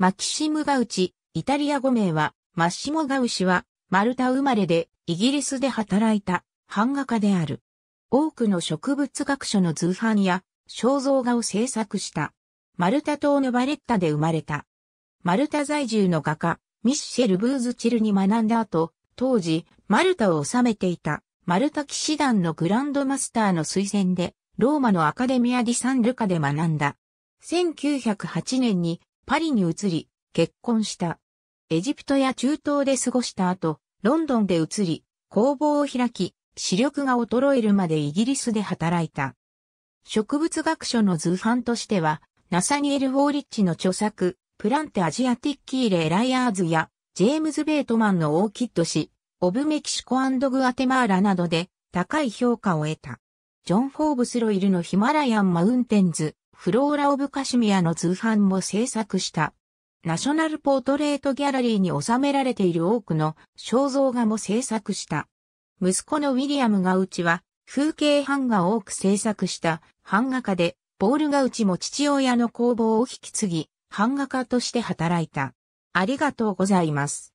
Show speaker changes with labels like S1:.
S1: マキシム・ガウチ、イタ
S2: リア語名は、マッシモ・ガウシは、マルタ生まれで、イギリスで働いた、版画家である。多くの植物学書の図版や、肖像画を制作した。マルタ島のバレッタで生まれた。マルタ在住の画家、ミッシェル・ブーズチルに学んだ後、当時、マルタを治めていた、マルタ騎士団のグランドマスターの推薦で、ローマのアカデミア・ディ・サン・ルカで学んだ。1908年にパリに移り、結婚した。エジプトや中東で過ごした後、ロンドンで移り、工房を開き、視力が衰えるまでイギリスで働いた。植物学書の図版としては、ナサニエル・ウォーリッチの著作、プランテ・アジアティッキー・レ・ライアーズや、ジェームズ・ベートマンのオーキッド氏、オブ・メキシコグアテマーラなどで高い評価を得た。ジョン・フォーブス・ロイルのヒマラヤン・マウンテンズ、フローラ・オブ・カシミアの通販も制作した。ナショナル・ポートレート・ギャラリーに収められている多くの肖像画も制作した。息子のウィリアム・ガウチは、風景版画を多く制作した版画家で、ポール・ガウチも父親の工房を引き継ぎ、版画家として働いた。ありがと
S1: うございます。